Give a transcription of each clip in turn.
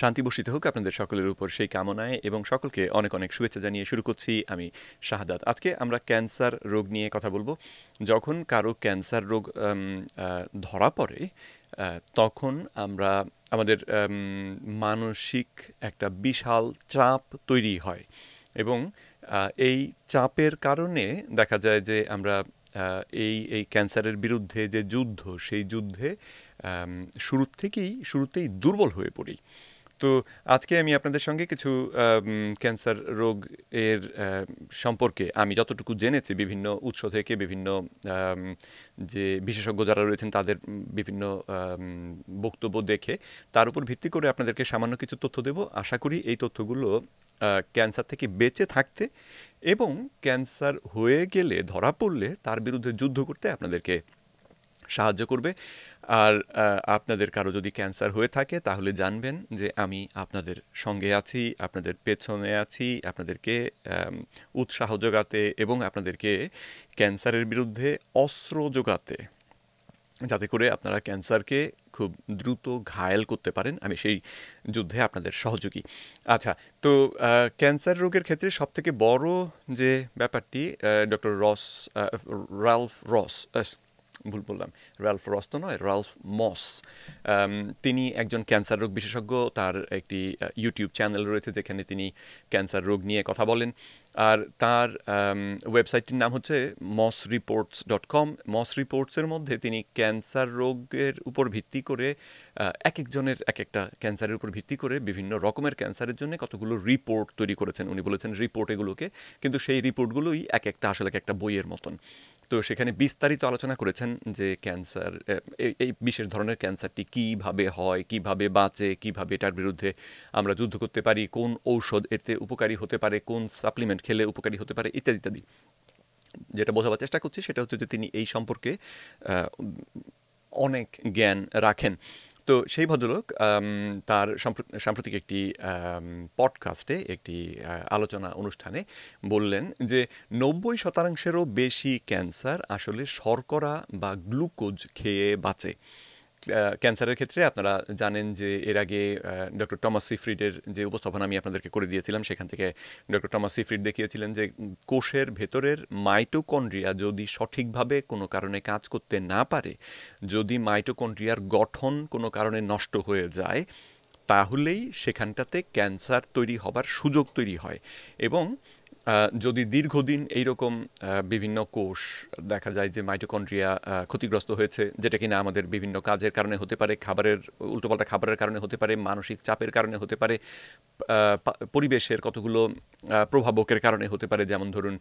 শান্তি বসিতে হোক আপনাদের সকলের উপর সেই কামনায় এবং সকলকে অনেক অনেক শুভেচ্ছা জানিয়ে শুরু করছি আমি শাহাদাত আজকে আমরা ক্যান্সার রোগ নিয়ে কথা বলবো যখন কারো ক্যান্সার রোগ ধরা পড়ে তখন আমরা আমাদের মানসিক একটা বিশাল চাপ তৈরি হয় এবং এই চাপের কারণে দেখা যায় যে আমরা এই এই ক্যান্সারের বিরুদ্ধে যে যুদ্ধ সেই যুদ্ধে শুরু থেকেই শুরুতেই দুর্বল হয়ে পড়ি তো আজকে আমি আপনাদের সঙ্গে কিছু ক্যান্সার রোগ এর সম্পর্কে আমি যতটুকু জেনেছি বিভিন্ন উৎস থেকে বিভিন্ন যে বিশেষজ্ঞ যারা রয়েছেন তাদের বিভিন্ন বক্তব্য দেখে তার উপর ভিত্তি করে আপনাদেরকে সামান্য কিছু তথ্য দেব আশা করি এই তথ্যগুলো ক্যান্সার থেকে বেঁচে থাকতে এবং ক্যান্সার হয়ে গেলে ধরা পড়লে তার বিরুদ্ধে যুদ্ধ করতে আপনাদেরকে সাহায্য করবে আর আপনাদের কারো যদি ক্যান্সার হয়ে থাকে তাহলে জানবেন যে আমি আপনাদের সঙ্গে আছি আপনাদের পেছনে আছি আপনাদেরকে উৎসাহ যোগাতে এবং আপনাদেরকে ক্যান্সারের বিরুদ্ধে অস্ত্র যোগাতে যাতে করে আপনারা ক্যান্সারকে খুব দ্রুত ঘায়েল করতে পারেন আমি সেই যুদ্ধে আপনাদের সহযোগী আচ্ছা তো ক্যান্সার রোগের ক্ষেত্রে সবথেকে বড় যে ব্যাপারটি ডক্টর রস রালফ রস ভুল বললাম রালফ রস্ত নয় রালফ মস তিনি একজন ক্যান্সার রোগ বিশেষজ্ঞ তার একটি ইউটিউব চ্যানেল রয়েছে যেখানে তিনি ক্যান্সার রোগ নিয়ে কথা বলেন আর তার ওয়েবসাইটটির নাম হচ্ছে মস রিপোর্টস ডট কম মস রিপোর্টসের মধ্যে তিনি ক্যান্সার রোগের উপর ভিত্তি করে এক একজনের এক একটা ক্যান্সারের উপর ভিত্তি করে বিভিন্ন রকমের ক্যান্সারের জন্য কতগুলো রিপোর্ট তৈরি করেছেন উনি বলেছেন রিপোর্ট এগুলোকে কিন্তু সেই রিপোর্টগুলোই এক একটা আসলে এক একটা বইয়ের মতন তো সেখানে বিস্তারিত আলোচনা করেছেন যে ক্যান্সার এই বিশেষ ধরনের ক্যান্সারটি কিভাবে হয় কিভাবে বাঁচে কিভাবে এটার বিরুদ্ধে আমরা যুদ্ধ করতে পারি কোন ঔষধ এতে উপকারী হতে পারে কোন সাপ্লিমেন্ট খেলে উপকারী হতে পারে ইত্যাদি ইত্যাদি যেটা বোঝাবার চেষ্টা করছি সেটা হচ্ছে যে তিনি এই সম্পর্কে অনেক জ্ঞান রাখেন তো সেই ভদ্রলোক তার সাম্প্রতিক একটি পডকাস্টে একটি আলোচনা অনুষ্ঠানে বললেন যে নব্বই শতাংশেরও বেশি ক্যান্সার আসলে শর্করা বা গ্লুকোজ খেয়ে বাঁচে ক্যান্সারের ক্ষেত্রে আপনারা জানেন যে এর আগে ডক্টর টমাস সিফ্রিডের যে উপস্থাপনা আমি আপনাদেরকে করে দিয়েছিলাম সেখান থেকে ডক্টর টমাস সিফ্রিড দেখিয়েছিলেন যে কোষের ভেতরের মাইটোকন্ড্রিয়া যদি সঠিকভাবে কোনো কারণে কাজ করতে না পারে যদি মাইটোকন্ড্রিয়ার গঠন কোনো কারণে নষ্ট হয়ে যায় তাহলেই সেখানটাতে ক্যান্সার তৈরি হবার সুযোগ তৈরি হয় এবং যদি দীর্ঘদিন এইরকম বিভিন্ন কোষ দেখা যায় যে মাইটোকন্ড্রিয়া ক্ষতিগ্রস্ত হয়েছে যেটা কিনা আমাদের বিভিন্ন কাজের কারণে হতে পারে খাবারের উল্টোপাল্টা খাবারের কারণে হতে পারে মানসিক চাপের কারণে হতে পারে পরিবেশের কতগুলো প্রভাবকের কারণে হতে পারে যেমন ধরুন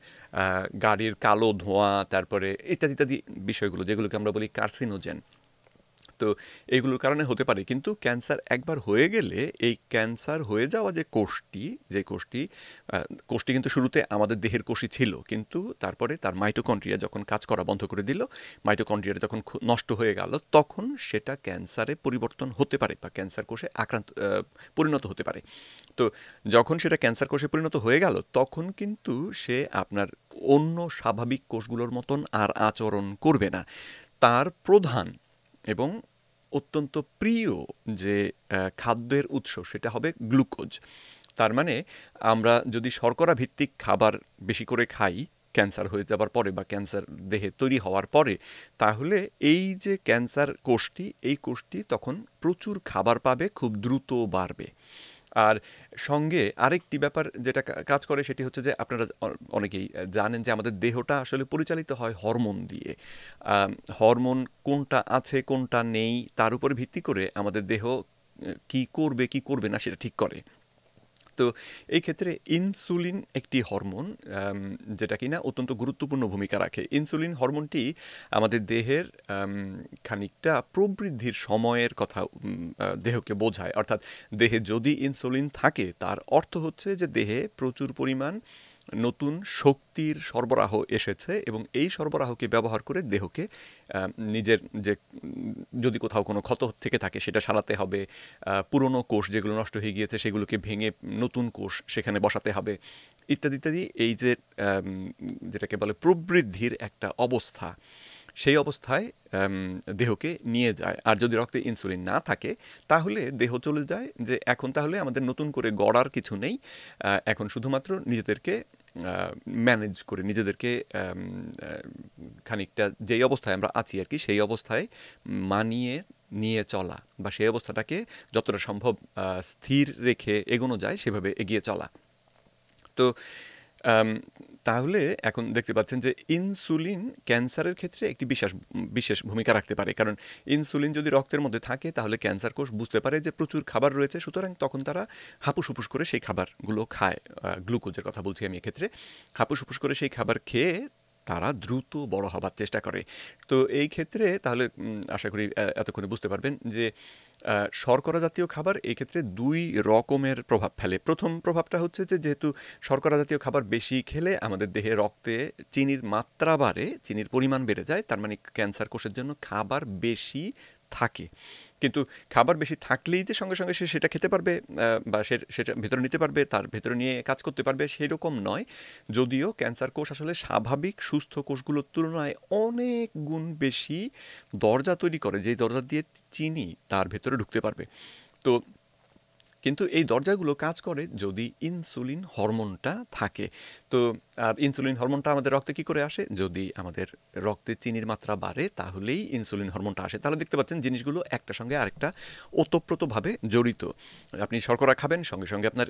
গাড়ির কালো ধোঁয়া তারপরে ইত্যাদি ইত্যাদি বিষয়গুলো যেগুলোকে আমরা বলি কার্সিনোজেন তো এইগুলোর কারণে হতে পারে কিন্তু ক্যান্সার একবার হয়ে গেলে এই ক্যান্সার হয়ে যাওয়া যে কোষটি যে কোষটি কোষটি কিন্তু শুরুতে আমাদের দেহের কোষই ছিল কিন্তু তারপরে তার মাইটোকন্ড্রিয়া যখন কাজ করা বন্ধ করে দিল মাইটোকন্ড্রিয়াটা যখন নষ্ট হয়ে গেল তখন সেটা ক্যান্সারে পরিবর্তন হতে পারে বা ক্যান্সার কোষে আক্রান্ত পরিণত হতে পারে তো যখন সেটা ক্যান্সার কোষে পরিণত হয়ে গেল তখন কিন্তু সে আপনার অন্য স্বাভাবিক কোষগুলোর মতন আর আচরণ করবে না তার প্রধান এবং অত্যন্ত প্রিয় যে খাদ্যের উৎস সেটা হবে গ্লুকোজ তার মানে আমরা যদি শর্করা ভিত্তিক খাবার বেশি করে খাই ক্যান্সার হয়ে যাবার পরে বা ক্যান্সার দেহে তৈরি হওয়ার পরে তাহলে এই যে ক্যান্সার কোষটি এই কোষটি তখন প্রচুর খাবার পাবে খুব দ্রুত বাড়বে আর সঙ্গে আরেকটি ব্যাপার যেটা কাজ করে সেটি হচ্ছে যে আপনারা অনেকেই জানেন যে আমাদের দেহটা আসলে পরিচালিত হয় হরমোন দিয়ে হরমোন কোনটা আছে কোনটা নেই তার উপর ভিত্তি করে আমাদের দেহ কি করবে কি করবে না সেটা ঠিক করে তো এই ক্ষেত্রে ইনসুলিন একটি হরমোন যেটা কি না অত্যন্ত গুরুত্বপূর্ণ ভূমিকা রাখে ইনসুলিন হরমোনটি আমাদের দেহের খানিকটা প্রবৃদ্ধির সময়ের কথা দেহকে বোঝায় অর্থাৎ দেহে যদি ইনসুলিন থাকে তার অর্থ হচ্ছে যে দেহে প্রচুর পরিমাণ নতুন শক্তির সরবরাহ এসেছে এবং এই সরবরাহকে ব্যবহার করে দেহকে নিজের যে যদি কোথাও কোনো ক্ষত থেকে থাকে সেটা সারাতে হবে পুরনো কোষ যেগুলো নষ্ট হয়ে গিয়েছে সেগুলোকে ভেঙে নতুন কোষ সেখানে বসাতে হবে ইত্যাদি ইত্যাদি এই যে যেটাকে বলে প্রবৃদ্ধির একটা অবস্থা সেই অবস্থায় দেহকে নিয়ে যায় আর যদি রক্তে ইনসুলিন না থাকে তাহলে দেহ চলে যায় যে এখন তাহলে আমাদের নতুন করে গড়ার কিছু নেই এখন শুধুমাত্র নিজেদেরকে ম্যানেজ করে নিজেদেরকে খানিকটা যেই অবস্থায় আমরা আছি আর কি সেই অবস্থায় মানিয়ে নিয়ে চলা বা সেই অবস্থাটাকে যতটা সম্ভব স্থির রেখে এগোনো যায় সেভাবে এগিয়ে চলা তো তাহলে এখন দেখতে পাচ্ছেন যে ইনসুলিন ক্যান্সারের ক্ষেত্রে একটি বিশেষ বিশেষ ভূমিকা রাখতে পারে কারণ ইনসুলিন যদি রক্তের মধ্যে থাকে তাহলে ক্যান্সার কোষ বুঝতে পারে যে প্রচুর খাবার রয়েছে সুতরাং তখন তারা হাপুস হুপুস করে সেই খাবারগুলো খায় গ্লুকোজের কথা বলছি আমি এক্ষেত্রে হাপুস হুপুস করে সেই খাবার খেয়ে তারা দ্রুত বড় হবার চেষ্টা করে তো এই ক্ষেত্রে তাহলে আশা করি এতক্ষণে বুঝতে পারবেন যে শর্করা জাতীয় খাবার এক্ষেত্রে দুই রকমের প্রভাব ফেলে প্রথম প্রভাবটা হচ্ছে যে যেহেতু শর্করা জাতীয় খাবার বেশি খেলে আমাদের দেহে রক্তে চিনির মাত্রা বাড়ে চিনির পরিমাণ বেড়ে যায় তার মানে ক্যান্সার কোষের জন্য খাবার বেশি থাকে কিন্তু খাবার বেশি থাকলেই যে সঙ্গে সঙ্গে সে সেটা খেতে পারবে বা সে সেটা ভেতরে নিতে পারবে তার ভেতরে নিয়ে কাজ করতে পারবে সেই রকম নয় যদিও ক্যান্সার কোষ আসলে স্বাভাবিক সুস্থ কোষগুলোর তুলনায় অনেক গুণ বেশি দরজা তৈরি করে যেই দরজা দিয়ে চিনি তার ভেতরে ঢুকতে পারবে তো কিন্তু এই দরজাগুলো কাজ করে যদি ইনসুলিন হরমোনটা থাকে তো আর ইনসুলিন হরমোনটা আমাদের রক্তে কি করে আসে যদি আমাদের রক্তে চিনির মাত্রা বাড়ে তাহলেই ইনসুলিন হরমোনটা আসে তাহলে দেখতে পাচ্ছেন জিনিসগুলো একটা সঙ্গে আরেকটা ওতপ্রোতভাবে জড়িত আপনি শর্করা খাবেন সঙ্গে সঙ্গে আপনার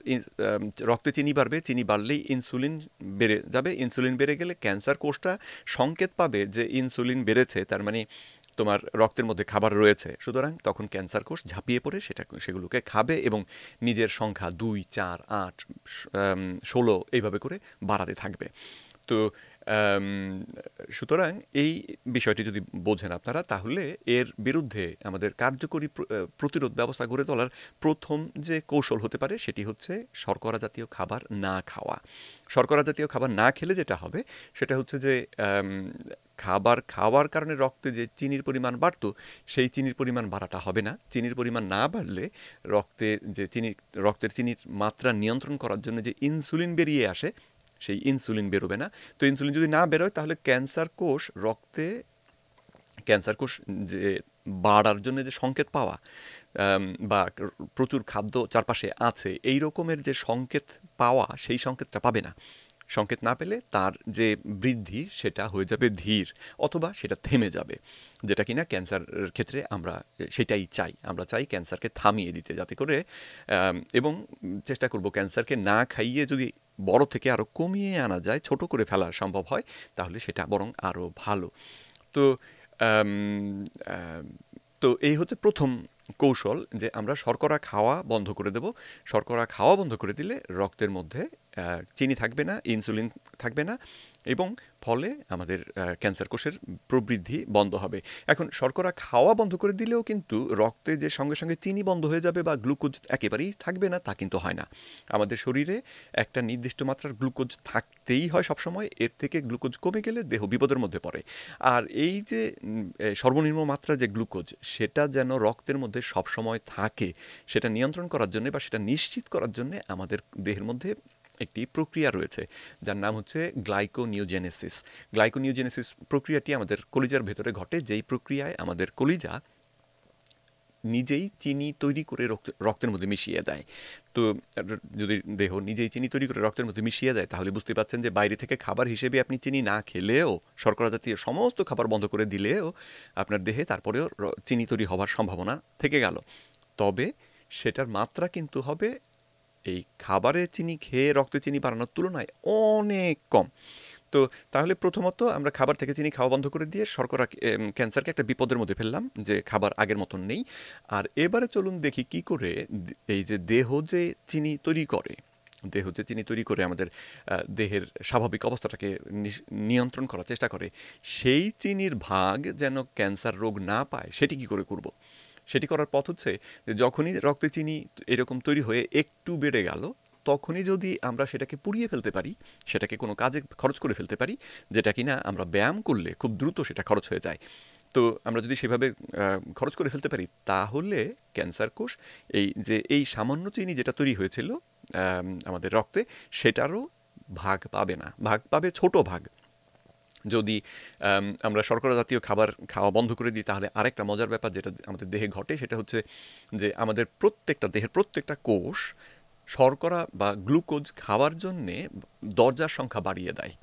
রক্তে চিনি বাড়বে চিনি বাড়লেই ইনসুলিন বেড়ে যাবে ইনসুলিন বেড়ে গেলে ক্যান্সার কোষটা সংকেত পাবে যে ইনসুলিন বেড়েছে তার মানে তোমার রক্তের মধ্যে খাবার রয়েছে সুতরাং তখন ক্যান্সার কোষ ঝাঁপিয়ে পড়ে সেটা সেগুলোকে খাবে এবং নিজের সংখ্যা দুই চার আট ষোলো এইভাবে করে বাড়াতে থাকবে তো সুতরাং এই বিষয়টি যদি বোঝেন আপনারা তাহলে এর বিরুদ্ধে আমাদের কার্যকরী প্রতিরোধ ব্যবস্থা গড়ে তোলার প্রথম যে কৌশল হতে পারে সেটি হচ্ছে শর্করা জাতীয় খাবার না খাওয়া শর্করা জাতীয় খাবার না খেলে যেটা হবে সেটা হচ্ছে যে খাবার খাওয়ার কারণে রক্তে যে চিনির পরিমাণ বাড়ত সেই চিনির পরিমাণ বাড়াটা হবে না চিনির পরিমাণ না বাড়লে রক্তে যে চিনি রক্তের চিনির মাত্রা নিয়ন্ত্রণ করার জন্য যে ইনসুলিন বেরিয়ে আসে সেই ইনসুলিন বেরোবে না তো ইনসুলিন যদি না বেরোয় তাহলে ক্যান্সার কোষ রক্তে ক্যান্সার কোষ যে বাড়ার জন্য যে সংকেত পাওয়া বা প্রচুর খাদ্য চারপাশে আছে এই রকমের যে সংকেত পাওয়া সেই সংকেতটা পাবে না সংকেত না পেলে তার যে বৃদ্ধি সেটা হয়ে যাবে ধীর অথবা সেটা থেমে যাবে যেটা কিনা ক্যান্সার ক্ষেত্রে আমরা সেটাই চাই আমরা চাই ক্যান্সারকে থামিয়ে দিতে যাতে করে এবং চেষ্টা করব ক্যান্সারকে না খাইয়ে যদি বড় থেকে আরও কমিয়ে আনা যায় ছোট করে ফেলা সম্ভব হয় তাহলে সেটা বরং আরও ভালো তো তো এই হচ্ছে প্রথম কৌশল যে আমরা শর্করা খাওয়া বন্ধ করে দেব শর্করা খাওয়া বন্ধ করে দিলে রক্তের মধ্যে চিনি থাকবে না ইনসুলিন থাকবে না এবং ফলে আমাদের ক্যান্সার কোষের প্রবৃদ্ধি বন্ধ হবে এখন শর্করা খাওয়া বন্ধ করে দিলেও কিন্তু রক্তে যে সঙ্গে সঙ্গে চিনি বন্ধ হয়ে যাবে বা গ্লুকোজ একেবারেই থাকবে না তা কিন্তু হয় না আমাদের শরীরে একটা নির্দিষ্ট মাত্রার গ্লুকোজ থাকতেই হয় সবসময় এর থেকে গ্লুকোজ কমে গেলে দেহ বিপদের মধ্যে পড়ে আর এই যে সর্বনিম্ন মাত্রা যে গ্লুকোজ সেটা যেন রক্তের মধ্যে মধ্যে সবসময় থাকে সেটা নিয়ন্ত্রণ করার জন্য বা সেটা নিশ্চিত করার জন্য আমাদের দেহের মধ্যে একটি প্রক্রিয়া রয়েছে যার নাম হচ্ছে গ্লাইকোনিউজেনেসিস গ্লাইকোনিউজেনেসিস প্রক্রিয়াটি আমাদের কলিজার ভেতরে ঘটে যেই প্রক্রিয়ায় আমাদের কলিজা নিজেই চিনি তৈরি করে রক্তের মধ্যে মিশিয়ে দেয় তো যদি দেহ নিজেই চিনি তৈরি করে রক্তের মধ্যে মিশিয়ে দেয় তাহলে বুঝতে পাচ্ছেন যে বাইরে থেকে খাবার হিসেবে আপনি চিনি না খেলেও শর্করা জাতীয় সমস্ত খাবার বন্ধ করে দিলেও আপনার দেহে তারপরেও চিনি তৈরি হওয়ার সম্ভাবনা থেকে গেল তবে সেটার মাত্রা কিন্তু হবে এই খাবারে চিনি খেয়ে রক্তে চিনি বাড়ানোর তুলনায় অনেক কম তো তাহলে প্রথমত আমরা খাবার থেকে চিনি খাওয়া বন্ধ করে দিয়ে শর্করা ক্যান্সারকে একটা বিপদের মধ্যে ফেললাম যে খাবার আগের মতন নেই আর এবারে চলুন দেখি কি করে এই যে দেহ যে চিনি তৈরি করে দেহ যে চিনি তৈরি করে আমাদের দেহের স্বাভাবিক অবস্থাটাকে নিয়ন্ত্রণ করার চেষ্টা করে সেই চিনির ভাগ যেন ক্যান্সার রোগ না পায় সেটি কি করে করব। সেটি করার পথ হচ্ছে যে যখনই রক্তে চিনি এরকম তৈরি হয়ে একটু বেড়ে গেল তখনই যদি আমরা সেটাকে পুড়িয়ে ফেলতে পারি সেটাকে কোনো কাজে খরচ করে ফেলতে পারি যেটা কিনা আমরা ব্যায়াম করলে খুব দ্রুত সেটা খরচ হয়ে যায় তো আমরা যদি সেভাবে খরচ করে ফেলতে পারি তাহলে ক্যান্সার কোষ এই যে এই সামান্য চিনি যেটা তৈরি হয়েছিল আমাদের রক্তে সেটারও ভাগ পাবে না ভাগ পাবে ছোট ভাগ যদি আমরা শর্করা জাতীয় খাবার খাওয়া বন্ধ করে দিই তাহলে আরেকটা মজার ব্যাপার যেটা আমাদের দেহে ঘটে সেটা হচ্ছে যে আমাদের প্রত্যেকটা দেহের প্রত্যেকটা কোষ শর্করা বা গ্লুকোজ খাওয়ার জন্যে দরজার সংখ্যা বাড়িয়ে দেয়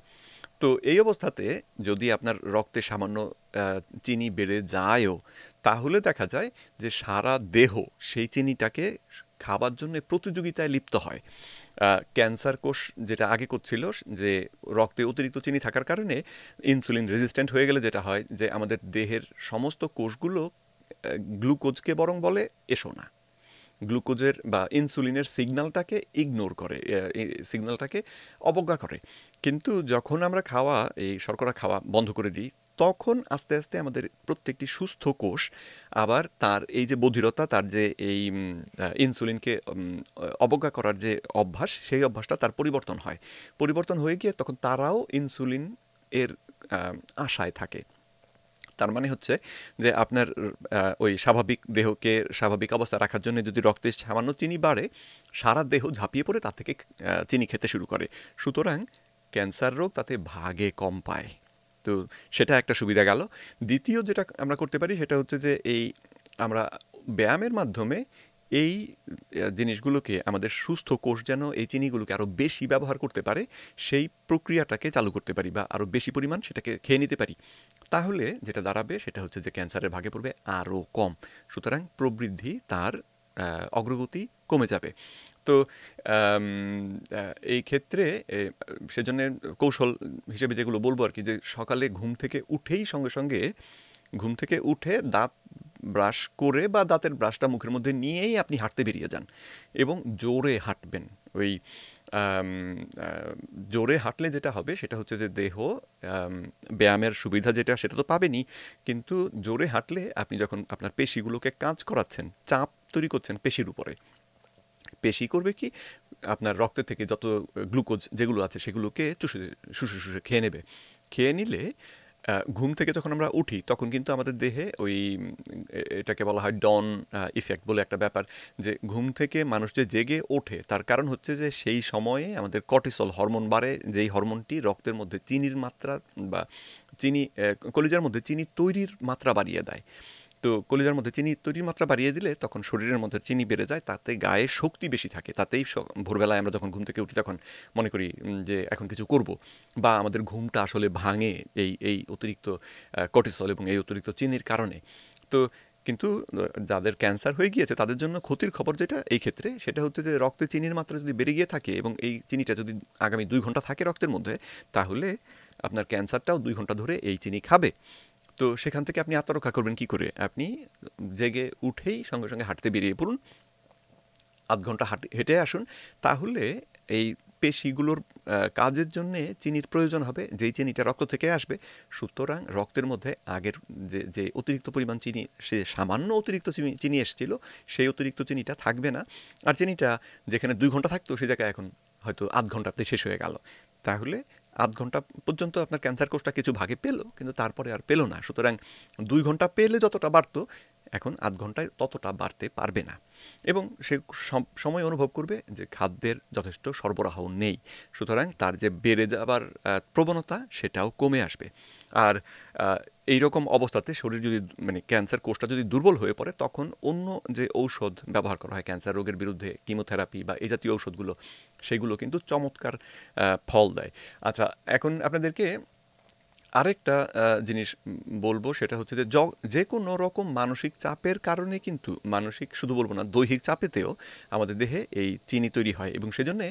তো এই অবস্থাতে যদি আপনার রক্তে সামান্য চিনি বেড়ে যায়ও তাহলে দেখা যায় যে সারা দেহ সেই চিনিটাকে খাবার জন্য প্রতিযোগিতায় লিপ্ত হয় ক্যান্সার কোষ যেটা আগে করছিল যে রক্তে অতিরিক্ত চিনি থাকার কারণে ইনসুলিন রেজিস্ট্যান্ট হয়ে গেলে যেটা হয় যে আমাদের দেহের সমস্ত কোষগুলো গ্লুকোজকে বরং বলে এসো না গ্লুকোজের বা ইনসুলিনের সিগনালটাকে ইগনোর করে সিগন্যালটাকে অবজ্ঞা করে কিন্তু যখন আমরা খাওয়া এই শর্করা খাওয়া বন্ধ করে দিই তখন আস্তে আস্তে আমাদের প্রত্যেকটি সুস্থ কোষ আবার তার এই যে বধিরতা তার যে এই ইনসুলিনকে অবজ্ঞা করার যে অভ্যাস সেই অভ্যাসটা তার পরিবর্তন হয় পরিবর্তন হয়ে গিয়ে তখন তারাও ইনসুলিন এর আশায় থাকে তার মানে হচ্ছে যে আপনার ওই স্বাভাবিক দেহকে স্বাভাবিক অবস্থা রাখার জন্য যদি রক্তে সামান্য চিনি বাড়ে সারা দেহ ঝাঁপিয়ে পড়ে তার থেকে চিনি খেতে শুরু করে সুতরাং ক্যান্সার রোগ তাতে ভাগে কম পায় তো সেটা একটা সুবিধা গেল দ্বিতীয় যেটা আমরা করতে পারি সেটা হচ্ছে যে এই আমরা ব্যায়ামের মাধ্যমে এই জিনিসগুলোকে আমাদের সুস্থ কোষ যেন এই চিনিগুলোকে আরও বেশি ব্যবহার করতে পারে সেই প্রক্রিয়াটাকে চালু করতে পারি বা আরও বেশি পরিমাণ সেটাকে খেয়ে নিতে পারি তাহলে যেটা দাঁড়াবে সেটা হচ্ছে যে ক্যান্সারের ভাগে পড়বে আরও কম সুতরাং প্রবৃদ্ধি তার অগ্রগতি কমে যাবে তো এই ক্ষেত্রে সেজন্য কৌশল হিসেবে যেগুলো বলবো আর কি যে সকালে ঘুম থেকে উঠেই সঙ্গে সঙ্গে ঘুম থেকে উঠে দাঁত ব্রাশ করে বা দাঁতের ব্রাশটা মুখের মধ্যে নিয়েই আপনি হাঁটতে বেরিয়ে যান এবং জোরে হাঁটবেন ওই জোরে হাঁটলে যেটা হবে সেটা হচ্ছে যে দেহ ব্যায়ামের সুবিধা যেটা সেটা তো পাবেনই কিন্তু জোরে হাঁটলে আপনি যখন আপনার পেশিগুলোকে কাজ করাচ্ছেন চাপ তৈরি করছেন পেশির উপরে পেশি করবে কি আপনার রক্তে থেকে যত গ্লুকোজ যেগুলো আছে সেগুলোকে চুষে শুষে শুষে খেয়ে নেবে খেয়ে নিলে ঘুম থেকে যখন আমরা উঠি তখন কিন্তু আমাদের দেহে ওই এটাকে বলা হয় ডন ইফেক্ট বলে একটা ব্যাপার যে ঘুম থেকে মানুষ যে জেগে ওঠে তার কারণ হচ্ছে যে সেই সময়ে আমাদের কর্টিসল হরমোন বাড়ে যেই হরমোনটি রক্তের মধ্যে চিনির মাত্রা বা চিনি কলিজার মধ্যে চিনি তৈরির মাত্রা বাড়িয়ে দেয় তো কলিজার মধ্যে চিনি তৈরির মাত্রা বাড়িয়ে দিলে তখন শরীরের মধ্যে চিনি বেড়ে যায় তাতে গায়ে শক্তি বেশি থাকে তাতেই ভোরবেলায় আমরা যখন ঘুম থেকে উঠি তখন মনে করি যে এখন কিছু করব বা আমাদের ঘুমটা আসলে ভাঙে এই এই অতিরিক্ত কটিসল এবং এই অতিরিক্ত চিনির কারণে তো কিন্তু যাদের ক্যান্সার হয়ে গিয়েছে তাদের জন্য ক্ষতির খবর যেটা এই ক্ষেত্রে সেটা হচ্ছে যে রক্তে চিনির মাত্রা যদি বেড়ে গিয়ে থাকে এবং এই চিনিটা যদি আগামী দুই ঘন্টা থাকে রক্তের মধ্যে তাহলে আপনার ক্যান্সারটাও দুই ঘন্টা ধরে এই চিনি খাবে তো সেখান থেকে আপনি আত্মরক্ষা করবেন কি করে আপনি জেগে উঠেই সঙ্গে সঙ্গে হাঁটতে বেরিয়ে পড়ুন আধ ঘন্টা হাঁটে হেঁটে আসুন তাহলে এই পেশিগুলোর কাজের জন্য চিনির প্রয়োজন হবে যেই চিনিটা রক্ত থেকে আসবে সুতরাং রক্তের মধ্যে আগের যে যে অতিরিক্ত পরিমাণ চিনি সে সামান্য অতিরিক্ত চিনি এসেছিল সেই অতিরিক্ত চিনিটা থাকবে না আর চিনিটা যেখানে দুই ঘন্টা থাকতো সে জায়গায় এখন হয়তো আধ ঘন্টাতে শেষ হয়ে গেল তাহলে আধ ঘন্টা পর্যন্ত আপনার ক্যান্সার কোষটা কিছু ভাগে পেলো কিন্তু তারপরে আর পেলো না সুতরাং দুই ঘন্টা পেলে যতটা বাড়তো এখন আধ ঘন্টায় ততটা বাড়তে পারবে না এবং সে সময় অনুভব করবে যে খাদ্যের যথেষ্ট সরবরাহ নেই সুতরাং তার যে বেড়ে যাবার প্রবণতা সেটাও কমে আসবে আর এই রকম অবস্থাতে শরীর যদি মানে ক্যান্সার কোষটা যদি দুর্বল হয়ে পড়ে তখন অন্য যে ঔষধ ব্যবহার করা হয় ক্যান্সার রোগের বিরুদ্ধে কিমোথেরাপি বা এই জাতীয় ঔষধগুলো সেগুলো কিন্তু চমৎকার ফল দেয় আচ্ছা এখন আপনাদেরকে আরেকটা জিনিস বলবো সেটা হচ্ছে যে যে কোনো রকম মানসিক চাপের কারণে কিন্তু মানসিক শুধু বলবো না দৈহিক চাপেতেও আমাদের দেহে এই চিনি তৈরি হয় এবং সেজন্যে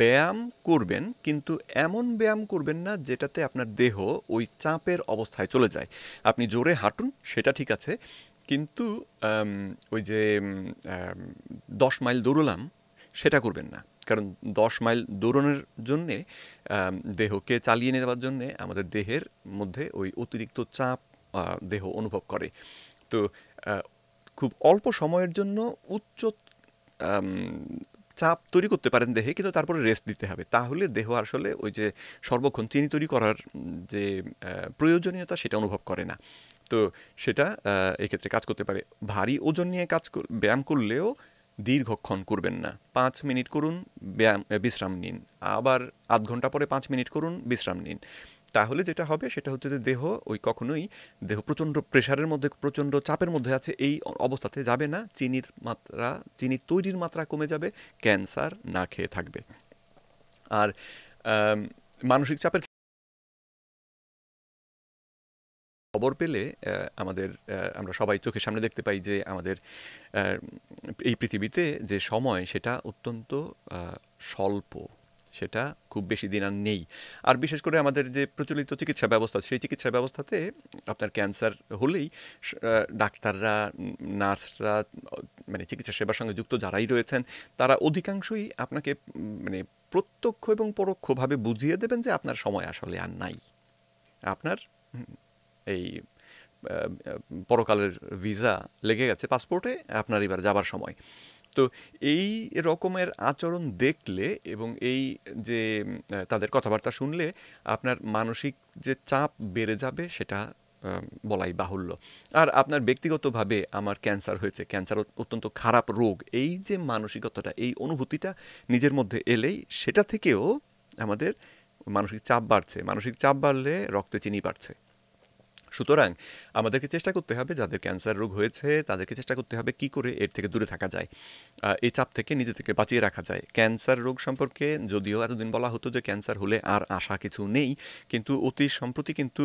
ব্যায়াম করবেন কিন্তু এমন ব্যায়াম করবেন না যেটাতে আপনার দেহ ওই চাপের অবস্থায় চলে যায় আপনি জোরে হাঁটুন সেটা ঠিক আছে কিন্তু ওই যে দশ মাইল দৌড়লাম সেটা করবেন না কারণ দশ মাইল দৌড়নের জন্যে দেহকে চালিয়ে নেওয়ার জন্যে আমাদের দেহের মধ্যে ওই অতিরিক্ত চাপ দেহ অনুভব করে তো খুব অল্প সময়ের জন্য উচ্চ চাপ তৈরি করতে পারেন দেহে কিন্তু তারপরে রেস্ট দিতে হবে তাহলে দেহ আসলে ওই যে সর্বক্ষণ চিনি তৈরি করার যে প্রয়োজনীয়তা সেটা অনুভব করে না তো সেটা এক্ষেত্রে কাজ করতে পারে ভারী ওজন নিয়ে কাজ ব্যায়াম করলেও দীর্ঘক্ষণ করবেন না পাঁচ মিনিট করুন ব্যায়াম বিশ্রাম নিন আবার আধ ঘন্টা পরে পাঁচ মিনিট করুন বিশ্রাম নিন তাহলে যেটা হবে সেটা হচ্ছে যে দেহ ওই কখনোই দেহ প্রচণ্ড প্রেশারের মধ্যে প্রচণ্ড চাপের মধ্যে আছে এই অবস্থাতে যাবে না চিনির মাত্রা চিনি তৈরির মাত্রা কমে যাবে ক্যান্সার না খেয়ে থাকবে আর মানসিক চাপের খবর পেলে আমাদের আমরা সবাই চোখের সামনে দেখতে পাই যে আমাদের এই পৃথিবীতে যে সময় সেটা অত্যন্ত স্বল্প সেটা খুব বেশি দিন আর নেই আর বিশেষ করে আমাদের যে প্রচলিত চিকিৎসা ব্যবস্থা সেই চিকিৎসা ব্যবস্থাতে আপনার ক্যান্সার হলেই ডাক্তাররা নার্সরা মানে চিকিৎসা সেবার সঙ্গে যুক্ত যারাই রয়েছেন তারা অধিকাংশই আপনাকে মানে প্রত্যক্ষ এবং পরোক্ষভাবে বুঝিয়ে দেবেন যে আপনার সময় আসলে আর নাই আপনার এই পরকালের ভিসা লেগে গেছে পাসপোর্টে আপনার এবার যাবার সময় তো এই রকমের আচরণ দেখলে এবং এই যে তাদের কথাবার্তা শুনলে আপনার মানসিক যে চাপ বেড়ে যাবে সেটা বলাই বাহুল্য আর আপনার ব্যক্তিগতভাবে আমার ক্যান্সার হয়েছে ক্যান্সার অত্যন্ত খারাপ রোগ এই যে মানসিকতাটা এই অনুভূতিটা নিজের মধ্যে এলেই সেটা থেকেও আমাদের মানসিক চাপ বাড়ছে মানসিক চাপ বাড়লে রক্ত চিনি বাড়ছে সুতরাং আমাদেরকে চেষ্টা করতে হবে যাদের ক্যান্সার রোগ হয়েছে তাদেরকে চেষ্টা করতে হবে কি করে এর থেকে দূরে থাকা যায় এই চাপ থেকে নিজে থেকে বাঁচিয়ে রাখা যায় ক্যান্সার রোগ সম্পর্কে যদিও এতদিন বলা হতো যে ক্যান্সার হলে আর আশা কিছু নেই কিন্তু অতি সম্প্রতি কিন্তু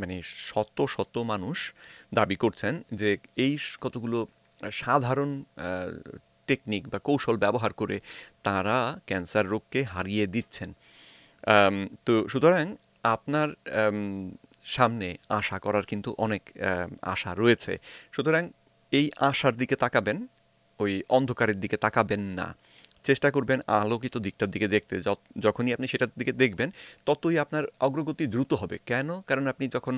মানে শত শত মানুষ দাবি করছেন যে এই কতগুলো সাধারণ টেকনিক বা কৌশল ব্যবহার করে তারা ক্যান্সার রোগকে হারিয়ে দিচ্ছেন তো সুতরাং আপনার সামনে আশা করার কিন্তু অনেক আশা রয়েছে সুতরাং এই আশার দিকে তাকাবেন ওই অন্ধকারের দিকে তাকাবেন না চেষ্টা করবেন আলোকিত দিকটার দিকে দেখতে যখনই আপনি সেটার দিকে দেখবেন ততই আপনার অগ্রগতি দ্রুত হবে কেন কারণ আপনি যখন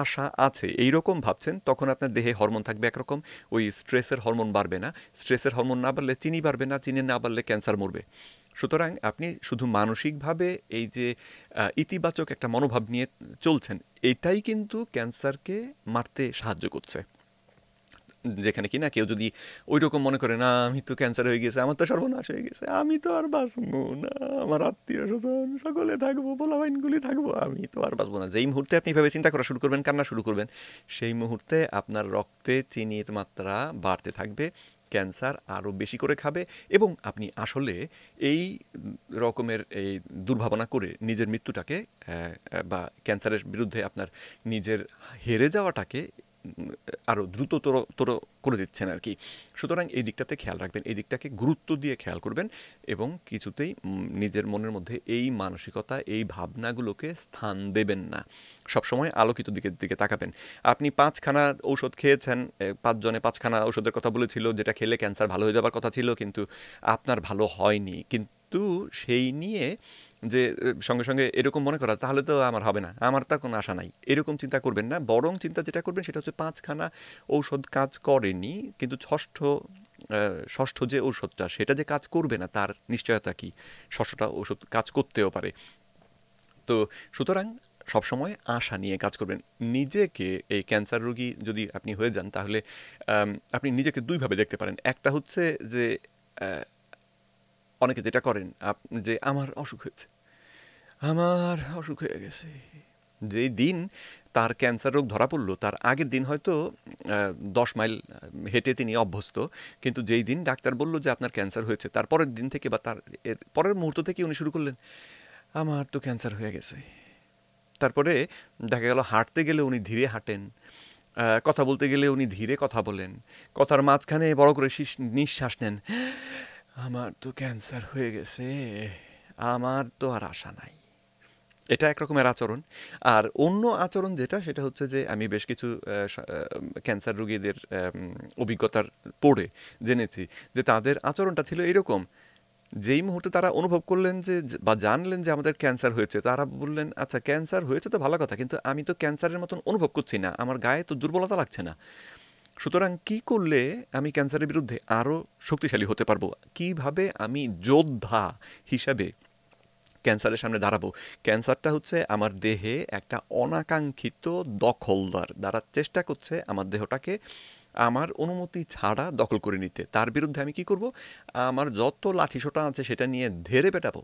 আশা আছে এই রকম ভাবছেন তখন আপনার দেহে হরমোন থাকবে একরকম ওই স্ট্রেসের হরমোন বাড়বে না স্ট্রেসের হরমোন না বাড়লে চিনি বাড়বে না চিনি না বাড়লে ক্যান্সার মরবে সুতরাং আপনি শুধু মানসিকভাবে এই যে ইতিবাচক একটা মনোভাব নিয়ে চলছেন এটাই কিন্তু ক্যান্সারকে মারতে সাহায্য করছে যেখানে কিনা কেউ যদি ওই রকম মনে করে না আমি তো ক্যান্সার হয়ে গেছে আমার তো সর্বনাশ হয়ে গেছে আমি তো আর বাঁচবো না আমার আত্মীয় স্বজন সকলে থাকবো বাইনগুলি থাকবো আমি তো আর বাঁচবো না যেই মুহূর্তে আপনি ভাবে চিন্তা করা শুরু করবেন কান্না শুরু করবেন সেই মুহূর্তে আপনার রক্তে চিনির মাত্রা বাড়তে থাকবে ক্যান্সার আরও বেশি করে খাবে এবং আপনি আসলে এই রকমের এই দুর্ভাবনা করে নিজের মৃত্যুটাকে বা ক্যান্সারের বিরুদ্ধে আপনার নিজের হেরে যাওয়াটাকে আরও দ্রুততর তর করে দিচ্ছেন আর কি সুতরাং এই দিকটাতে খেয়াল রাখবেন এই দিকটাকে গুরুত্ব দিয়ে খেয়াল করবেন এবং কিছুতেই নিজের মনের মধ্যে এই মানসিকতা এই ভাবনাগুলোকে স্থান দেবেন না সবসময় আলোকিত দিকের দিকে তাকাবেন আপনি পাঁচখানা ঔষধ খেয়েছেন পাঁচজনে পাঁচখানা ঔষধের কথা বলেছিল যেটা খেলে ক্যান্সার ভালো হয়ে যাবার কথা ছিল কিন্তু আপনার ভালো হয়নি কিন্তু কিন্তু সেই নিয়ে যে সঙ্গে সঙ্গে এরকম মনে করা তাহলে তো আমার হবে না আমার তা কোনো আশা নাই এরকম চিন্তা করবেন না বরং চিন্তা যেটা করবেন সেটা হচ্ছে পাঁচখানা ঔষধ কাজ করেনি কিন্তু ষষ্ঠ ষষ্ঠ যে ঔষধটা সেটা যে কাজ করবে না তার নিশ্চয়তা কি ষষ্ঠটা ঔষধ কাজ করতেও পারে তো সুতরাং সবসময় আশা নিয়ে কাজ করবেন নিজেকে এই ক্যান্সার রোগী যদি আপনি হয়ে যান তাহলে আপনি নিজেকে দুইভাবে দেখতে পারেন একটা হচ্ছে যে অনেকে যেটা করেন যে আমার অসুখ হয়েছে আমার অসুখ হয়ে গেছে যেই দিন তার ক্যান্সার রোগ ধরা পড়ল তার আগের দিন হয়তো দশ মাইল হেঁটে তিনি অভ্যস্ত কিন্তু যেই দিন ডাক্তার বলল যে আপনার ক্যান্সার হয়েছে তার পরের দিন থেকে বা তার এর পরের মুহূর্ত থেকে উনি শুরু করলেন আমার তো ক্যান্সার হয়ে গেছে তারপরে দেখা গেল হাঁটতে গেলে উনি ধীরে হাঁটেন কথা বলতে গেলে উনি ধীরে কথা বলেন কথার মাঝখানে বড় করে নিঃশ্বাস নেন আমার তো ক্যান্সার হয়ে গেছে আমার তো আর আশা নাই এটা একরকমের আচরণ আর অন্য আচরণ যেটা সেটা হচ্ছে যে আমি বেশ কিছু ক্যান্সার রোগীদের অভিজ্ঞতার পড়ে জেনেছি যে তাদের আচরণটা ছিল এরকম যেই মুহূর্তে তারা অনুভব করলেন যে বা জানলেন যে আমাদের ক্যান্সার হয়েছে তারা বললেন আচ্ছা ক্যান্সার হয়েছে তো ভালো কথা কিন্তু আমি তো ক্যান্সারের মতন অনুভব করছি না আমার গায়ে তো দুর্বলতা লাগছে না সুতরাং কি করলে আমি ক্যান্সারের বিরুদ্ধে আরও শক্তিশালী হতে পারবো কিভাবে আমি যোদ্ধা হিসাবে ক্যান্সারের সামনে দাঁড়াবো ক্যান্সারটা হচ্ছে আমার দেহে একটা অনাকাঙ্ক্ষিত দখলদার দ্বারা চেষ্টা করছে আমার দেহটাকে আমার অনুমতি ছাড়া দখল করে নিতে তার বিরুদ্ধে আমি কি করব আমার যত লাঠি সোটা আছে সেটা নিয়ে ধেরে পেটাবো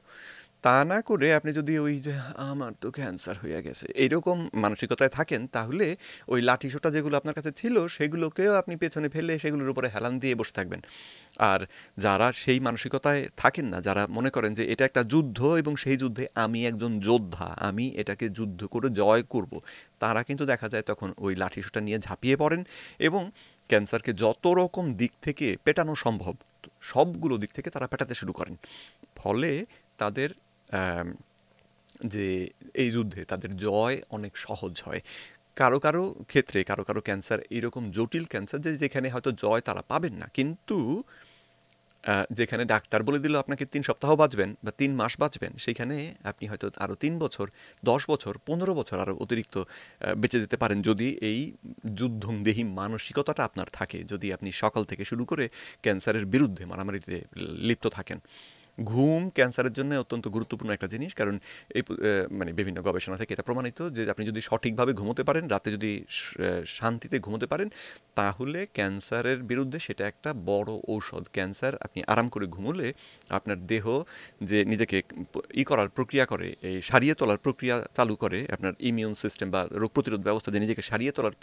তা না করে আপনি যদি ওই যে আমার তো ক্যান্সার হয়ে গেছে এরকম মানসিকতায় থাকেন তাহলে ওই লাঠি সোটা যেগুলো আপনার কাছে ছিল সেগুলোকেও আপনি পেছনে ফেলে সেগুলোর উপরে হেলান দিয়ে বসে থাকবেন আর যারা সেই মানসিকতায় থাকেন না যারা মনে করেন যে এটা একটা যুদ্ধ এবং সেই যুদ্ধে আমি একজন যোদ্ধা আমি এটাকে যুদ্ধ করে জয় করব তারা কিন্তু দেখা যায় তখন ওই লাঠি সোটা নিয়ে ঝাঁপিয়ে পড়েন এবং ক্যান্সারকে যত রকম দিক থেকে পেটানো সম্ভব সবগুলো দিক থেকে তারা পেটাতে শুরু করেন ফলে তাদের যে এই যুদ্ধে তাদের জয় অনেক সহজ হয় কারো কারো ক্ষেত্রে কারো কারো ক্যান্সার এরকম জটিল ক্যান্সার যে যেখানে হয়তো জয় তারা পাবেন না কিন্তু যেখানে ডাক্তার বলে দিল আপনাকে তিন সপ্তাহ বাঁচবেন বা তিন মাস বাঁচবেন সেখানে আপনি হয়তো আরও তিন বছর দশ বছর পনেরো বছর আরও অতিরিক্ত বেঁচে যেতে পারেন যদি এই যুদ্ধংদেহী মানসিকতাটা আপনার থাকে যদি আপনি সকাল থেকে শুরু করে ক্যান্সারের বিরুদ্ধে মারামারিতে লিপ্ত থাকেন ঘুম ক্যান্সারের জন্য অত্যন্ত গুরুত্বপূর্ণ একটা জিনিস কারণ এই মানে বিভিন্ন গবেষণা থেকে এটা প্রমাণিত যে আপনি যদি সঠিকভাবে ঘুমোতে পারেন রাতে যদি শান্তিতে ঘুমোতে পারেন তাহলে ক্যান্সারের বিরুদ্ধে সেটা একটা বড় ঔষধ ক্যান্সার আপনি আরাম করে ঘুমোলে আপনার দেহ যে নিজেকে ই করার প্রক্রিয়া করে এই সারিয়ে তোলার প্রক্রিয়া চালু করে আপনার ইমিউন সিস্টেম বা রোগ প্রতিরোধ ব্যবস্থা যে নিজেকে সারিয়ে তোলার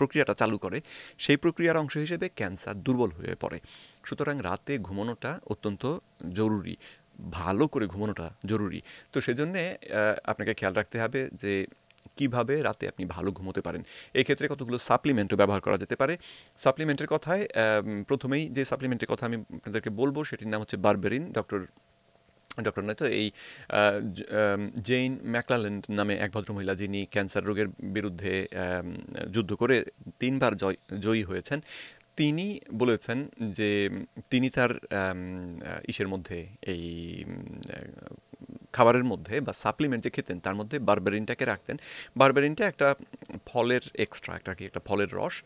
প্রক্রিয়াটা চালু করে সেই প্রক্রিয়ার অংশ হিসেবে ক্যান্সার দুর্বল হয়ে পড়ে সুতরাং রাতে ঘুমানোটা অত্যন্ত জরুরি ভালো করে ঘুমানোটা জরুরি তো সেজন্যে আপনাকে খেয়াল রাখতে হবে যে কিভাবে রাতে আপনি ভালো ঘুমোতে পারেন এক্ষেত্রে কতগুলো সাপ্লিমেন্টও ব্যবহার করা যেতে পারে সাপ্লিমেন্টের কথায় প্রথমেই যে সাপ্লিমেন্টের কথা আমি আপনাদেরকে বলবো সেটির নাম হচ্ছে বারবেরিন ডক্টর ডক্টর নয় তো এই জেইন ম্যাকলালেন্ড নামে এক ভদ্রমহিলা যিনি ক্যান্সার রোগের বিরুদ্ধে যুদ্ধ করে তিনবার জয় জয়ী হয়েছেন তিনি বলেছেন যে তিনি তার ইসের মধ্যে এই খাবারের মধ্যে বা সাপ্লিমেন্ট যে খেতেন তার মধ্যে বারবেরিনটাকে রাখতেন বারবেরিনটা একটা ফলের এক্সট্রা একটা কি একটা ফলের রস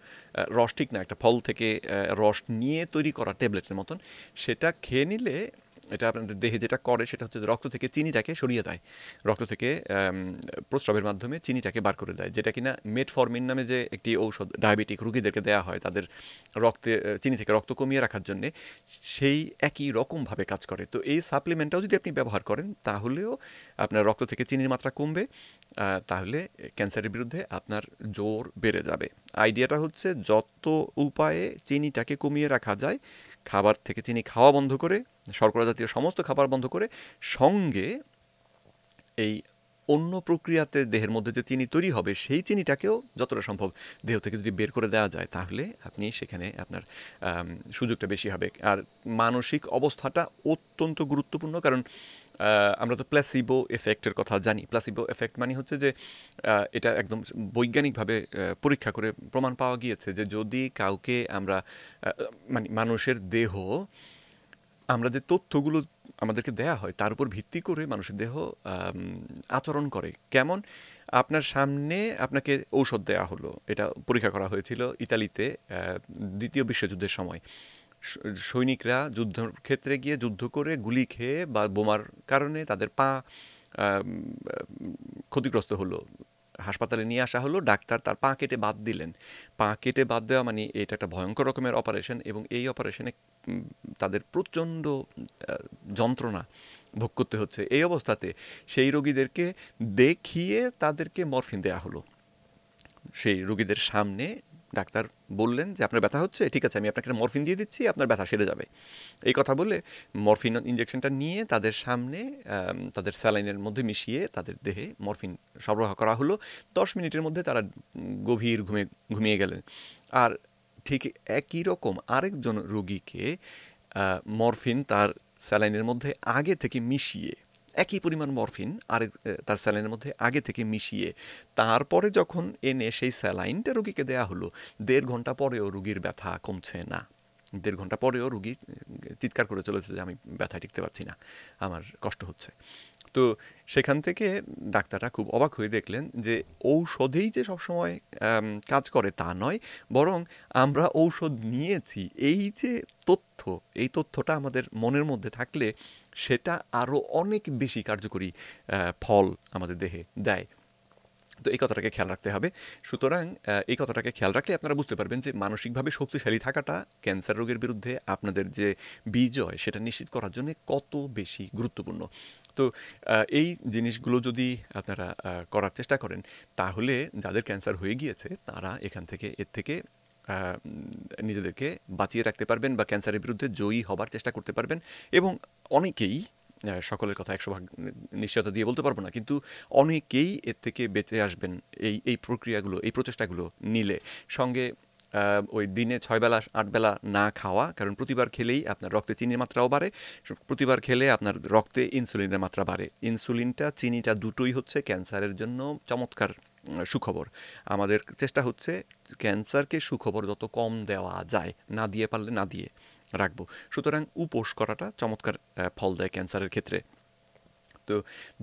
রস ঠিক না একটা ফল থেকে রস নিয়ে তৈরি করা ট্যাবলেটের মতন সেটা খেয়ে নিলে এটা আপনাদের দেহে যেটা করে সেটা হচ্ছে রক্ত থেকে চিনিটাকে সরিয়ে দেয় রক্ত থেকে প্রস্রাবের মাধ্যমে চিনিটাকে বার করে দেয় যেটা কিনা মেটফরমিন নামে যে একটি ঔষধ ডায়াবেটিক রুগীদেরকে দেওয়া হয় তাদের রক্তে চিনি থেকে রক্ত কমিয়ে রাখার জন্যে সেই একই রকমভাবে কাজ করে তো এই সাপ্লিমেন্টটাও যদি আপনি ব্যবহার করেন তাহলেও আপনার রক্ত থেকে চিনির মাত্রা কমবে তাহলে ক্যান্সারের বিরুদ্ধে আপনার জোর বেড়ে যাবে আইডিয়াটা হচ্ছে যত উপায়ে চিনিটাকে কমিয়ে রাখা যায় খাবার থেকে চিনি খাওয়া বন্ধ করে শর্করা জাতীয় সমস্ত খাবার বন্ধ করে সঙ্গে এই অন্য প্রক্রিয়াতে দেহের মধ্যে যে চিনি তৈরি হবে সেই চিনিটাকেও যতটা সম্ভব দেহ থেকে যদি বের করে দেওয়া যায় তাহলে আপনি সেখানে আপনার সুযোগটা বেশি হবে আর মানসিক অবস্থাটা অত্যন্ত গুরুত্বপূর্ণ কারণ আমরা তো প্লাসিবো এফেক্টের কথা জানি প্লাসিবো এফেক্ট মানে হচ্ছে যে এটা একদম বৈজ্ঞানিকভাবে পরীক্ষা করে প্রমাণ পাওয়া গিয়েছে যে যদি কাউকে আমরা মানে মানুষের দেহ আমরা যে তথ্যগুলো আমাদেরকে দেয়া হয় তার উপর ভিত্তি করে মানুষের দেহ আচরণ করে কেমন আপনার সামনে আপনাকে ঔষধ দেয়া হলো এটা পরীক্ষা করা হয়েছিল ইতালিতে দ্বিতীয় বিশ্বযুদ্ধের সময় সৈনিকরা যুদ্ধ ক্ষেত্রে গিয়ে যুদ্ধ করে গুলি খেয়ে বা বোমার কারণে তাদের পা ক্ষতিগ্রস্ত হলো হাসপাতালে নিয়ে আসা হলো ডাক্তার তার পা কেটে বাদ দিলেন পা কেটে বাদ দেওয়া মানে এটা একটা ভয়ঙ্কর রকমের অপারেশন এবং এই অপারেশনে তাদের প্রচণ্ড যন্ত্রণা ভোগ করতে হচ্ছে এই অবস্থাতে সেই রোগীদেরকে দেখিয়ে তাদেরকে মরফিন দেয়া হলো সেই রোগীদের সামনে ডাক্তার বললেন যে আপনার ব্যথা হচ্ছে ঠিক আছে আমি আপনাকে মরফিন দিয়ে দিচ্ছি আপনার ব্যথা সেরে যাবে এই কথা বলে মরফিন ইঞ্জেকশনটা নিয়ে তাদের সামনে তাদের স্যালাইনের মধ্যে মিশিয়ে তাদের দেহে মরফিন সরবরাহ করা হলো দশ মিনিটের মধ্যে তারা গভীর ঘুমে ঘুমিয়ে গেলেন আর ঠিক একই রকম আরেকজন রোগীকে মরফিন তার স্যালাইনের মধ্যে আগে থেকে মিশিয়ে একই পরিমাণ মরফিন আর তার স্যালাইনের মধ্যে আগে থেকে মিশিয়ে তারপরে যখন এনে সেই স্যালাইনটা রুগীকে দেয়া হলো দেড় ঘন্টা পরেও রুগীর ব্যথা কমছে না দেড় ঘন্টা পরেও রুগী চিৎকার করে চলেছে যে আমি ব্যথা টিকতে পারছি না আমার কষ্ট হচ্ছে তো সেখান থেকে ডাক্তাররা খুব অবাক হয়ে দেখলেন যে ঔষধেই যে সবসময় কাজ করে তা নয় বরং আমরা ঔষধ নিয়েছি এই যে তথ্য এই তথ্যটা আমাদের মনের মধ্যে থাকলে সেটা আরও অনেক বেশি কার্যকরী ফল আমাদের দেহে দেয় তো এই কথাটাকে খেয়াল রাখতে হবে সুতরাং এই কথাটাকে খেয়াল রাখলে আপনারা বুঝতে পারবেন যে মানসিকভাবে শক্তিশালী থাকাটা ক্যান্সার রোগের বিরুদ্ধে আপনাদের যে বিজয় সেটা নিশ্চিত করার জন্য কত বেশি গুরুত্বপূর্ণ তো এই জিনিসগুলো যদি আপনারা করার চেষ্টা করেন তাহলে যাদের ক্যান্সার হয়ে গিয়েছে তারা এখান থেকে এর থেকে নিজেদেরকে বাঁচিয়ে রাখতে পারবেন বা ক্যান্সারের বিরুদ্ধে জয়ী হবার চেষ্টা করতে পারবেন এবং অনেকেই সকলের কথা একশো ভাগ নিশ্চয়তা দিয়ে বলতে পারবো না কিন্তু অনেকেই এর থেকে বেঁচে আসবেন এই এই প্রক্রিয়াগুলো এই প্রচেষ্টাগুলো নিলে সঙ্গে ওই দিনে ছয় বেলা আট বেলা না খাওয়া কারণ প্রতিবার খেলেই আপনার রক্তে চিনির মাত্রাও বাড়ে প্রতিবার খেলে আপনার রক্তে ইনসুলিনের মাত্রা বাড়ে ইনসুলিনটা চিনিটা দুটোই হচ্ছে ক্যান্সারের জন্য চমৎকার সুখবর আমাদের চেষ্টা হচ্ছে ক্যান্সারকে সুখবর যত কম দেওয়া যায় না দিয়ে পারলে না দিয়ে রাখবো সুতরাং উপোস করাটা চমৎকার ফল দেয় ক্যান্সারের ক্ষেত্রে তো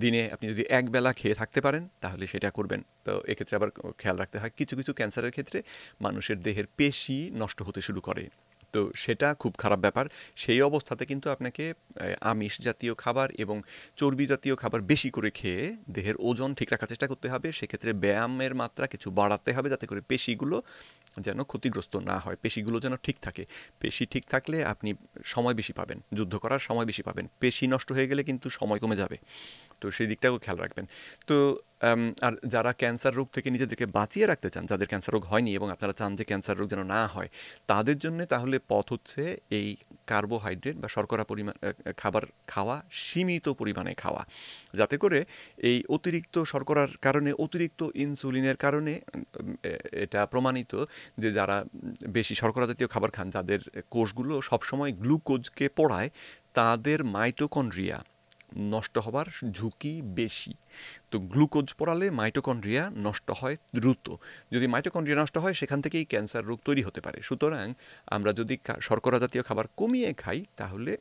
দিনে আপনি যদি একবেলা খেয়ে থাকতে পারেন তাহলে সেটা করবেন তো এক্ষেত্রে আবার খেয়াল রাখতে হয় কিছু কিছু ক্যান্সারের ক্ষেত্রে মানুষের দেহের পেশি নষ্ট হতে শুরু করে তো সেটা খুব খারাপ ব্যাপার সেই অবস্থাতে কিন্তু আপনাকে আমিষ জাতীয় খাবার এবং চর্বি জাতীয় খাবার বেশি করে খেয়ে দেহের ওজন ঠিক রাখার চেষ্টা করতে হবে সেক্ষেত্রে ব্যায়ামের মাত্রা কিছু বাড়াতে হবে যাতে করে পেশিগুলো যেন ক্ষতিগ্রস্ত না হয় পেশিগুলো যেন ঠিক থাকে পেশি ঠিক থাকলে আপনি সময় বেশি পাবেন যুদ্ধ করার সময় বেশি পাবেন পেশি নষ্ট হয়ে গেলে কিন্তু সময় কমে যাবে তো সেই দিকটাও খেয়াল রাখবেন তো আর যারা ক্যান্সার রোগ থেকে নিজেদেরকে বাঁচিয়ে রাখতে চান যাদের ক্যান্সার রোগ হয়নি এবং আপনারা চান যে ক্যান্সার রোগ যেন না হয় তাদের জন্য তাহলে পথ হচ্ছে এই কার্বোহাইড্রেট বা শর্করা পরিমাণ খাবার খাওয়া সীমিত পরিমাণে খাওয়া যাতে করে এই অতিরিক্ত শর্করার কারণে অতিরিক্ত ইনসুলিনের কারণে এটা প্রমাণিত যে যারা বেশি শর্করা জাতীয় খাবার খান যাদের কোষগুলো সবসময় গ্লুকোজকে পড়ায় তাদের মাইটোকন্ড্রিয়া নষ্ট হবার ঝুঁকি বেশি তো গ্লুকোজ পড়ালে মাইটোকন্ড্রিয়া নষ্ট হয় দ্রুত যদি মাইটোকন্ড্রিয়া নষ্ট হয় সেখান থেকেই ক্যান্সার রোগ তৈরি হতে পারে সুতরাং আমরা যদি শর্করা জাতীয় খাবার কমিয়ে খাই তাহলে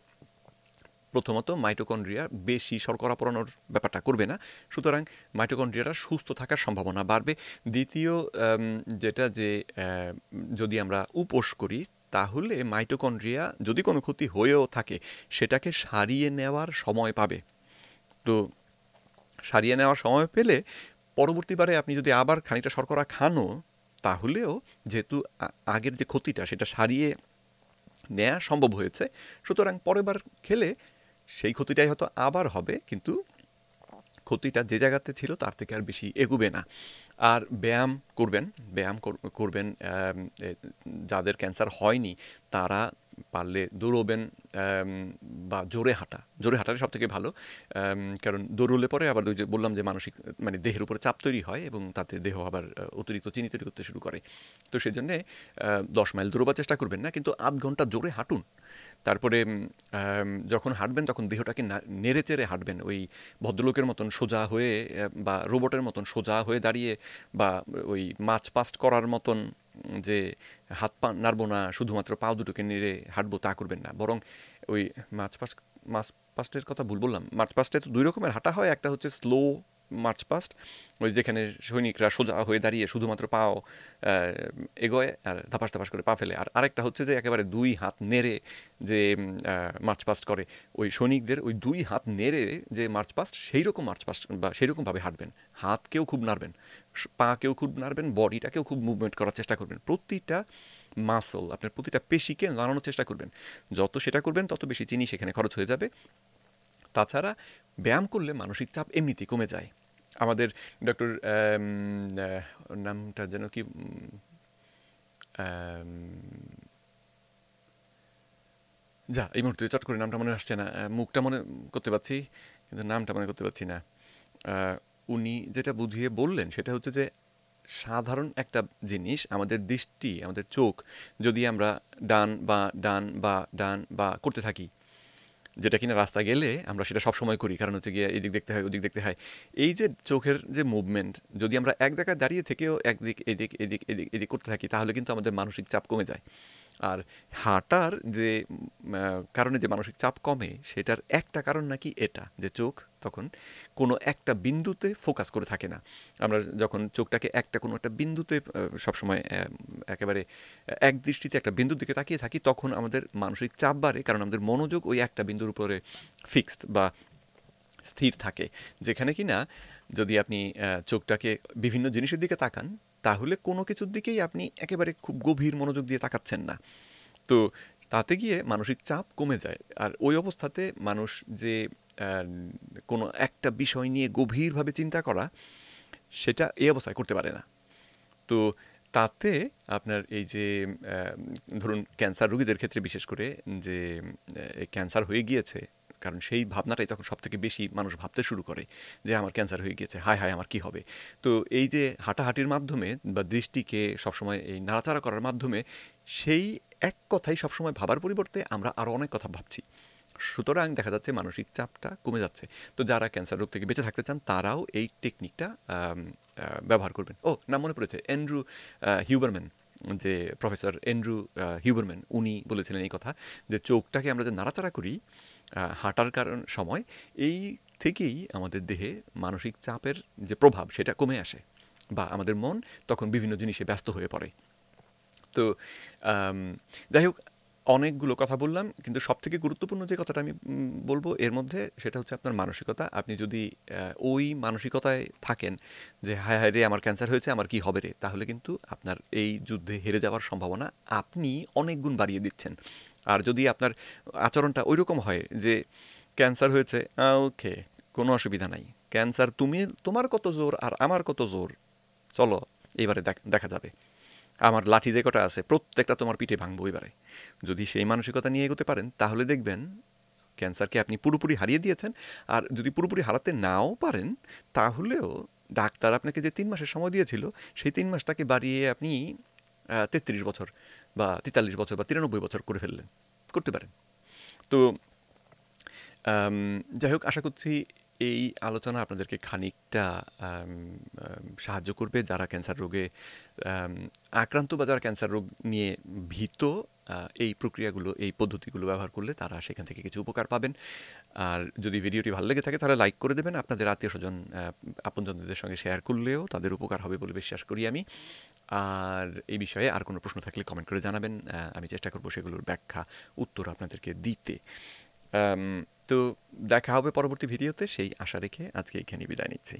প্রথমত মাইটোকন্ড্রিয়া বেশি শর্করা পড়ানোর ব্যাপারটা করবে না সুতরাং মাইটোকন্ড্রিয়াটা সুস্থ থাকার সম্ভাবনা বাড়বে দ্বিতীয় যেটা যে যদি আমরা উপোস করি তাহলে মাইটোকন্ড্রিয়া যদি কোনো ক্ষতি হয়েও থাকে সেটাকে সারিয়ে নেওয়ার সময় পাবে তো সারিয়ে নেওয়ার সময় পেলে পরবর্তীবারে আপনি যদি আবার খানিকটা শর্করা খানও তাহলেও যেহেতু আগের যে ক্ষতিটা সেটা সারিয়ে নেওয়া সম্ভব হয়েছে সুতরাং পরের বার খেলে সেই ক্ষতিটাই হয়তো আবার হবে কিন্তু ক্ষতিটা যে জায়গাতে ছিল তার থেকে আর বেশি এগুবে না আর ব্যায়াম করবেন ব্যায়াম করবেন যাদের ক্যান্সার হয়নি তারা পারলে দৌড়বেন বা জোরে হাঁটা জোরে হাঁটাটা সব থেকে ভালো কারণ দৌড়লে পরে আবার বললাম যে মানসিক মানে দেহের উপরে চাপ তৈরি হয় এবং তাতে দেহ আবার অতিরিক্ত চিনি তৈরি করতে শুরু করে তো সেই জন্যে দশ মাইল দৌড়বার চেষ্টা করবেন না কিন্তু আধ ঘন্টা জোরে হাঁটুন তারপরে যখন হাঁটবেন তখন দেহটাকে নেড়ে চেড়ে হাঁটবেন ওই ভদ্রলোকের মতন সোজা হয়ে বা রোবটের মতন সোজা হয়ে দাঁড়িয়ে বা ওই মাছ পাস্ট করার মতন যে হাত পা নাড়বো না শুধুমাত্র পাও দুটোকে নেড়ে হাঁটবো তা করবেন না বরং ওই মাছ পাস্ট মাছ পাস্টের কথা ভুল বললাম মাছ পাস্টে তো দুই রকমের হাঁটা হয় একটা হচ্ছে স্লো মার্চ পাস্ট ওই যেখানে সৈনিকরা সোজা হয়ে দাঁড়িয়ে শুধুমাত্র পাও এগোয় আর ধাপাস ধাপাস করে পা ফেলে আর আরেকটা হচ্ছে যে একেবারে দুই হাত নেড়ে যে মার্চ পাস্ট করে ওই সৈনিকদের ওই দুই হাত নেড়ে যে মার্চ পাস্ট সেই রকম মার্চ পাস্ট বা সেই রকমভাবে হাঁটবেন হাতকেও খুব নাড়বেন পা কেউ খুব নাড়বেন বডিটাকেও খুব মুভমেন্ট করার চেষ্টা করবেন প্রতিটা মাসল আপনার প্রতিটা পেশিকে নাড়ানোর চেষ্টা করবেন যত সেটা করবেন তত বেশি চিনি সেখানে খরচ হয়ে যাবে তাছাড়া ব্যায়াম করলে মানসিক চাপ এমনিতে কমে যায় আমাদের ডক্টর নামটা যেন কি যা এই মুহূর্তে চট করে নামটা মনে আসছে না মুখটা মনে করতে পারছি কিন্তু নামটা মনে করতে পারছি না উনি যেটা বুঝিয়ে বললেন সেটা হচ্ছে যে সাধারণ একটা জিনিস আমাদের দৃষ্টি আমাদের চোখ যদি আমরা ডান বা ডান বা ডান বা করতে থাকি যেটা কিনা রাস্তা গেলে আমরা সেটা সবসময় করি কারণ হচ্ছে গিয়ে এদিক দেখতে হয় ওদিক দেখতে হয় এই যে চোখের যে মুভমেন্ট যদি আমরা এক জায়গায় দাঁড়িয়ে থেকেও একদিক এদিক এদিক এদিক এদিক করতে থাকি তাহলে কিন্তু আমাদের মানসিক চাপ কমে যায় আর হাঁটার যে কারণে যে মানসিক চাপ কমে সেটার একটা কারণ নাকি এটা যে চোখ তখন কোনো একটা বিন্দুতে ফোকাস করে থাকে না আমরা যখন চোখটাকে একটা কোনো একটা বিন্দুতে সবসময় একেবারে এক দৃষ্টিতে একটা বিন্দুর দিকে তাকিয়ে থাকি তখন আমাদের মানসিক চাপ বাড়ে কারণ আমাদের মনোযোগ ওই একটা বিন্দুর উপরে ফিক্সড বা স্থির থাকে যেখানে কি না যদি আপনি চোখটাকে বিভিন্ন জিনিসের দিকে তাকান তাহলে কোনো কিছুর দিকেই আপনি একেবারে খুব গভীর মনোযোগ দিয়ে তাকাচ্ছেন না তো তাতে গিয়ে মানসিক চাপ কমে যায় আর ওই অবস্থাতে মানুষ যে কোনো একটা বিষয় নিয়ে গভীরভাবে চিন্তা করা সেটা এই অবস্থায় করতে পারে না তো তাতে আপনার এই যে ধরুন ক্যান্সার রোগীদের ক্ষেত্রে বিশেষ করে যে ক্যান্সার হয়ে গিয়েছে কারণ সেই ভাবনাটাই তখন সব থেকে বেশি মানুষ ভাবতে শুরু করে যে আমার ক্যান্সার হয়ে গিয়েছে হায় হায় আমার কি হবে তো এই যে হাঁটাহাঁটির মাধ্যমে বা দৃষ্টিকে সবসময় এই নাড়াচাড়া করার মাধ্যমে সেই এক কথাই সবসময় ভাবার পরিবর্তে আমরা আরও অনেক কথা ভাবছি সুতরাং দেখা যাচ্ছে মানসিক চাপটা কমে যাচ্ছে তো যারা ক্যান্সার রোগ থেকে বেঁচে থাকতে চান তারাও এই টেকনিকটা ব্যবহার করবেন ও না মনে পড়েছে অ্যান্ড্রু হিউবারম্যান যে প্রফেসর এন্ড্রু হিউবারম্যান উনি বলেছিলেন এই কথা যে চোখটাকে আমরা যে নাড়াচাড়া করি হাঁটার কারণ সময় এই থেকেই আমাদের দেহে মানসিক চাপের যে প্রভাব সেটা কমে আসে বা আমাদের মন তখন বিভিন্ন জিনিসে ব্যস্ত হয়ে পড়ে তো যাই হোক অনেকগুলো কথা বললাম কিন্তু সবথেকে গুরুত্বপূর্ণ যে কথাটা আমি বলবো এর মধ্যে সেটা হচ্ছে আপনার মানসিকতা আপনি যদি ওই মানসিকতায় থাকেন যে হায় হায় রে আমার ক্যান্সার হয়েছে আমার কি হবে রে তাহলে কিন্তু আপনার এই যুদ্ধে হেরে যাওয়ার সম্ভাবনা আপনি অনেক গুণ বাড়িয়ে দিচ্ছেন আর যদি আপনার আচরণটা ওই রকম হয় যে ক্যান্সার হয়েছে ওকে কোনো অসুবিধা নাই ক্যান্সার তুমি তোমার কত জোর আর আমার কত জোর চলো এবারে দেখা যাবে আমার লাঠি যে কটা আছে প্রত্যেকটা তোমার পিঠে ভাঙবো এবারে যদি সেই মানসিকতা নিয়ে এগোতে পারেন তাহলে দেখবেন ক্যান্সারকে আপনি পুরোপুরি হারিয়ে দিয়েছেন আর যদি পুরোপুরি হারাতে নাও পারেন তাহলেও ডাক্তার আপনাকে যে তিন মাসের সময় দিয়েছিল সেই তিন মাসটাকে বাড়িয়ে আপনি তেত্রিশ বছর বা তেতাল্লিশ বছর বা তিরানব্বই বছর করে ফেললেন করতে পারেন তো যাই হোক আশা করছি এই আলোচনা আপনাদেরকে খানিকটা সাহায্য করবে যারা ক্যান্সার রোগে আক্রান্ত বা যারা ক্যান্সার রোগ নিয়ে ভীত এই প্রক্রিয়াগুলো এই পদ্ধতিগুলো ব্যবহার করলে তারা সেখান থেকে কিছু উপকার পাবেন আর যদি ভিডিওটি ভালো লেগে থাকে তাহলে লাইক করে দেবেন আপনাদের আত্মীয় স্বজন আপনজনদের সঙ্গে শেয়ার করলেও তাদের উপকার হবে বলে বিশ্বাস করি আমি আর এই বিষয়ে আর কোনো প্রশ্ন থাকলে কমেন্ট করে জানাবেন আমি চেষ্টা করবো সেগুলোর ব্যাখ্যা উত্তর আপনাদেরকে দিতে তো দেখা হবে পরবর্তী ভিডিওতে সেই আশা রেখে আজকে এখানে বিদায় নিচ্ছি